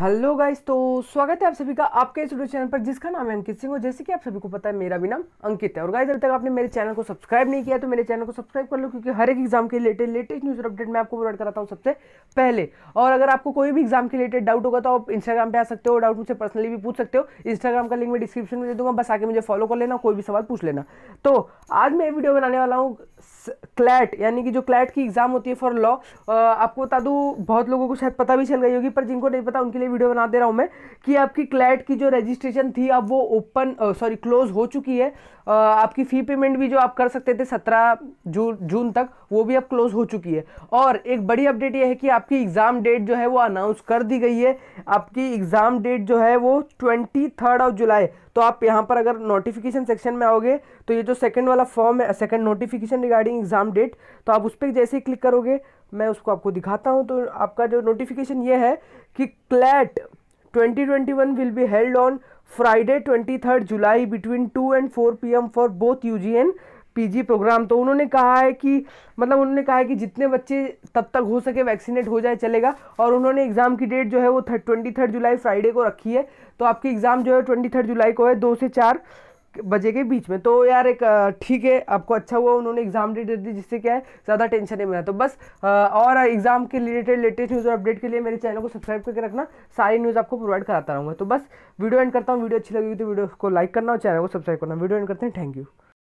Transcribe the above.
hello guys तो स्वागत है आप सभी का आपके इस यूट्यूब चैनल पर जिसका नाम है अंकित सिंह और जैसे कि आप सभी को पता है मेरा भी नाम अंकित है और गाइस अभी तक आपने मेरे चैनल को सब्सक्राइब नहीं किया तो मेरे चैनल को सब्सक्राइब कर लो क्योंकि हर एक एग्जाम के रिलेटेड लेटेस्ट न्यूज़ अपडेट मैं आपको प्रोवाइड कराता हूँ सबसे पहले और अगर आपको कोई भी एग्जाम के रिलेटेड डाउट होगा तो आप इंस्टाग्राम पर आ सकते हो डाउट मुझे पर्सनली भी पूछ सकते हो इंस्टाग्राम का लिंक मैं डिस्क्रिप्शन में दे दूँगा बस आके मुझे फॉलो कर लेना कोई भी सवाल पूछ लेना तो आज मैं वीडियो बनाने वाला हूँ क्लैट यानी कि जो क्लैट की एग्ज़ाम होती है फॉर लॉ आपको बता दूँ बहुत लोगों को शायद पता भी चल गई होगी पर जिनको नहीं पता उनके लिए वीडियो बना दे रहा हूँ मैं कि आपकी क्लैट की जो रजिस्ट्रेशन थी अब वो ओपन सॉरी क्लोज हो चुकी है आ, आपकी फ़ी पेमेंट भी जो आप कर सकते थे सत्रह जून जून तक वो भी अब क्लोज हो चुकी है और एक बड़ी अपडेट ये है कि आपकी एग्ज़ाम डेट जो है वो अनाउंस कर दी गई है आपकी एग्ज़ाम डेट जो है वो ट्वेंटी थर्ड ऑफ जुलाई तो आप यहाँ पर अगर नोटिफिकेशन सेक्शन में आओगे तो ये जो सेकेंड वाला फॉर्म है second notification regarding exam date तो आप उस पर जैसे ही क्लिक करोगे मैं उसको आपको दिखाता हूँ तो आपका जो नोटिफिकेशन ये है कि CLAT 2021 will be held on Friday 23 July between 2 and 4 pm for both UG and PG program तो उन्होंने कहा है कि मतलब उन्होंने कहा है कि जितने बच्चे तब तक हो सके वैक्सीनेट हो जाए चलेगा और उन्होंने एग्ज़ाम की डेट जो है वो थर्ड ट्वेंटी जुलाई फ्राइडे को रखी है तो आपकी एग्ज़ाम जो है ट्वेंटी जुलाई को है दो से चार बजे के बीच में तो यार एक ठीक है आपको अच्छा हुआ उन्होंने एग्ज़ाम डेट दे दी जिससे क्या है ज़्यादा टेंशन नहीं मिला तो बस और एग्ज़ाम के रिलेटेड लेटेस्ट न्यूज़ और अपडेट के लिए मेरे चैनल को सब्सक्राइब करके रखना सारी न्यूज़ आपको प्रोवाइड कराता रहूँगा तो बस वीडियो एंड करता हूँ वीडियो अच्छी लगी तो वीडियो को लाइक करना और चैनल को सब्सक्राइब करना वीडियो एंड करते हैं थैंक यू